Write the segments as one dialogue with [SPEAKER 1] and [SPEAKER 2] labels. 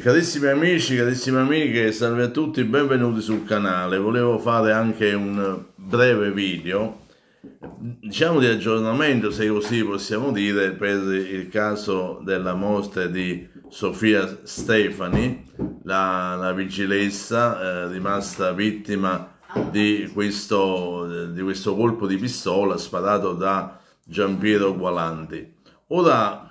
[SPEAKER 1] Carissimi amici, carissime amiche, salve a tutti, benvenuti sul canale. Volevo fare anche un breve video, diciamo di aggiornamento, se così possiamo dire, per il caso della morte di Sofia Stefani, la, la vigilessa eh, rimasta vittima di questo, di questo colpo di pistola sparato da Giampiero Gualanti. Ora,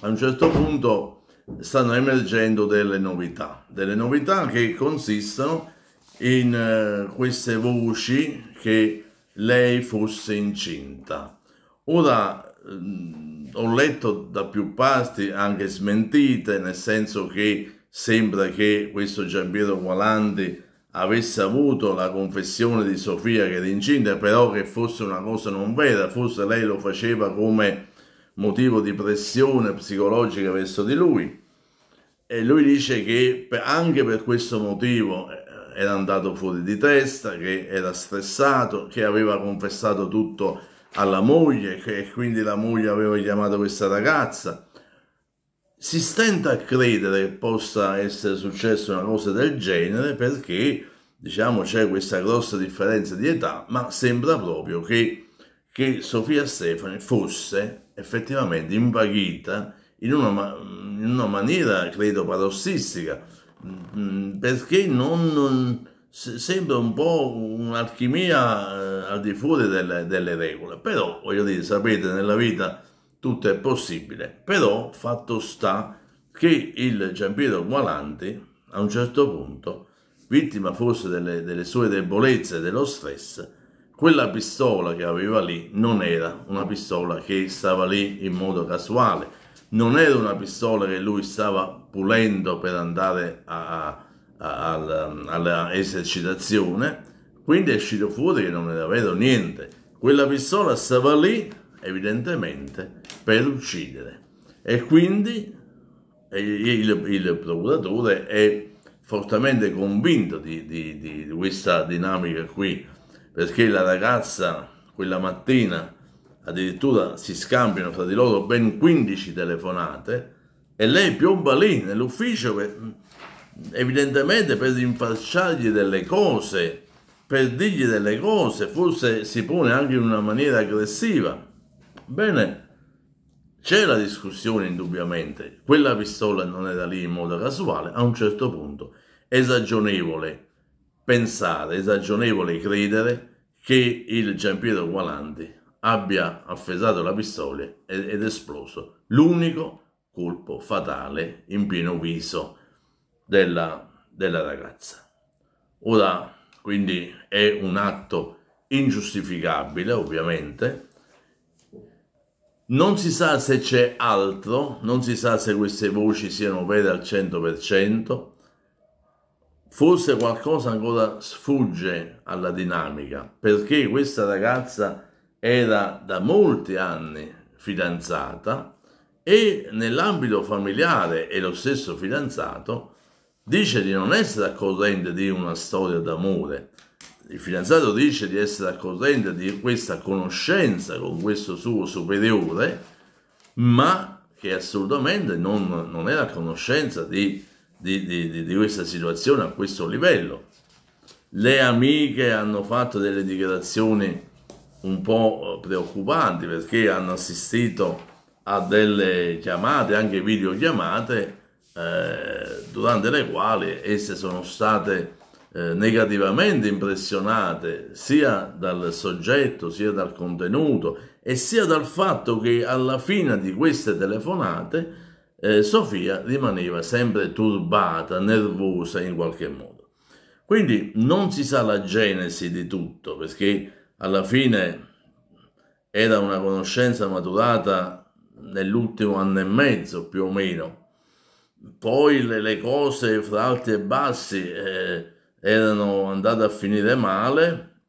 [SPEAKER 1] a un certo punto stanno emergendo delle novità, delle novità che consistono in eh, queste voci che lei fosse incinta. Ora mm, ho letto da più parti anche smentite, nel senso che sembra che questo Giampiero Gualandi avesse avuto la confessione di Sofia che era incinta, però che fosse una cosa non vera, forse lei lo faceva come motivo di pressione psicologica verso di lui e lui dice che anche per questo motivo eh, era andato fuori di testa, che era stressato, che aveva confessato tutto alla moglie e quindi la moglie aveva chiamato questa ragazza. Si stenta a credere che possa essere successo una cosa del genere perché diciamo c'è questa grossa differenza di età, ma sembra proprio che che Sofia Stefani fosse effettivamente invaghita in una, in una maniera, credo, parossistica, mm, mm, perché non, non, sembra un po' un'alchimia eh, al di fuori delle, delle regole. Però, voglio dire, sapete, nella vita tutto è possibile. Però, fatto sta che il Giampiero Gualanti, a un certo punto, vittima forse delle, delle sue debolezze e dello stress, quella pistola che aveva lì non era una pistola che stava lì in modo casuale, non era una pistola che lui stava pulendo per andare a, a, a, alla esercitazione, quindi è uscito fuori che non era vero niente. Quella pistola stava lì evidentemente per uccidere e quindi il, il procuratore è fortemente convinto di, di, di questa dinamica qui perché la ragazza quella mattina addirittura si scambiano fra di loro ben 15 telefonate e lei piomba lì nell'ufficio per, evidentemente per rinfacciargli delle cose, per dirgli delle cose, forse si pone anche in una maniera aggressiva. Bene, c'è la discussione indubbiamente, quella pistola non era lì in modo casuale, a un certo punto è ragionevole pensare, esagionevole credere che il Giampiero Gualandi abbia affesato la pistola ed, ed esploso l'unico colpo fatale in pieno viso della, della ragazza. Ora, quindi è un atto ingiustificabile, ovviamente. Non si sa se c'è altro, non si sa se queste voci siano vere al 100%, Forse qualcosa ancora sfugge alla dinamica, perché questa ragazza era da molti anni fidanzata e nell'ambito familiare e lo stesso fidanzato dice di non essere a corrente di una storia d'amore. Il fidanzato dice di essere a corrente di questa conoscenza con questo suo superiore, ma che assolutamente non, non era a conoscenza di di, di, di questa situazione a questo livello. Le amiche hanno fatto delle dichiarazioni un po' preoccupanti perché hanno assistito a delle chiamate, anche videochiamate, eh, durante le quali esse sono state eh, negativamente impressionate sia dal soggetto, sia dal contenuto e sia dal fatto che alla fine di queste telefonate eh, Sofia rimaneva sempre turbata, nervosa in qualche modo. Quindi non si sa la genesi di tutto, perché alla fine era una conoscenza maturata nell'ultimo anno e mezzo più o meno. Poi le, le cose fra alti e bassi eh, erano andate a finire male,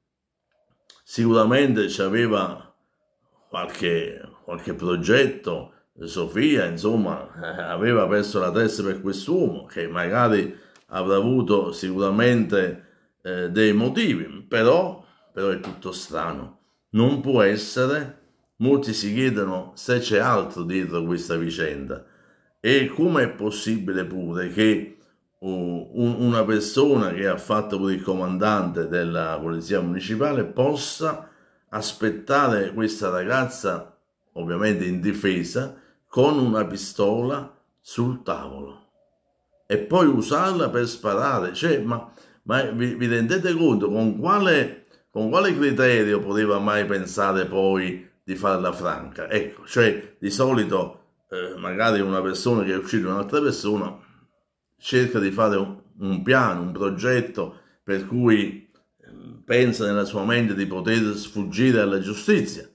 [SPEAKER 1] sicuramente c'aveva qualche, qualche progetto, Sofia, insomma, aveva perso la testa per quest'uomo che magari avrà avuto sicuramente eh, dei motivi, però, però è tutto strano. Non può essere, molti si chiedono se c'è altro dietro questa vicenda e come è possibile pure che uh, un, una persona che ha fatto pure il comandante della polizia municipale possa aspettare questa ragazza ovviamente in difesa con una pistola sul tavolo e poi usarla per sparare. Cioè, ma, ma vi, vi, rendete conto con quale, con quale criterio poteva mai pensare poi di farla franca? Ecco, cioè di solito eh, magari una persona che è uccide un'altra persona cerca di fare un, un piano, un progetto per cui eh, pensa nella sua mente di poter sfuggire alla giustizia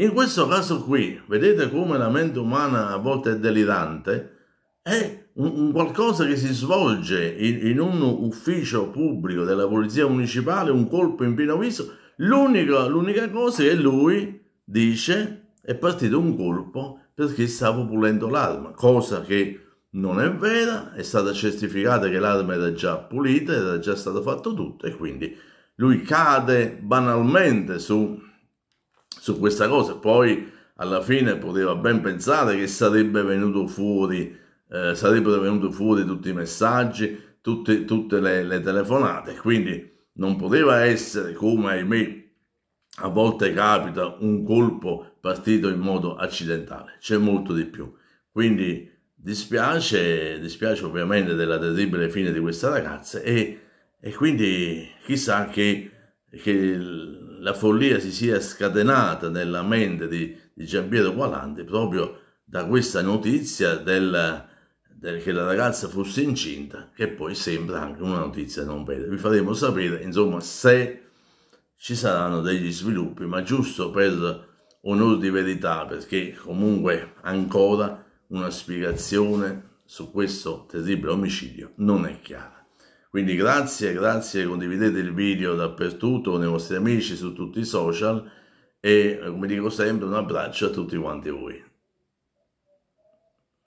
[SPEAKER 1] in questo caso qui, vedete come la mente umana a volte è delirante, è un, qualcosa che si svolge in, un ufficio pubblico della polizia municipale, un colpo in pieno viso, l'unica, l'unica cosa che lui dice è partito un colpo perché stavo pulendo l'arma, cosa che non è vera, è stata certificata che l'arma era già pulita, era già stato fatto tutto e quindi lui cade banalmente su su questa cosa. Poi alla fine poteva ben pensare che sarebbe venuto fuori, eh, sarebbero venuti fuori tutti i messaggi, tutte, tutte le, le, telefonate, quindi non poteva essere come ahimè a volte capita un colpo partito in modo accidentale, c'è molto di più. Quindi dispiace, dispiace ovviamente della terribile fine di questa ragazza e, e quindi chissà che che la follia si sia scatenata nella mente di, di Giampiero Gualandi proprio da questa notizia del, del, che la ragazza fosse incinta, che poi sembra anche una notizia non vera. Vi faremo sapere, insomma, se ci saranno degli sviluppi, ma giusto per onore di verità, perché comunque ancora una spiegazione su questo terribile omicidio non è chiara. Quindi grazie, grazie, condividete il video dappertutto con i vostri amici su tutti i social e come dico sempre un abbraccio a tutti quanti voi.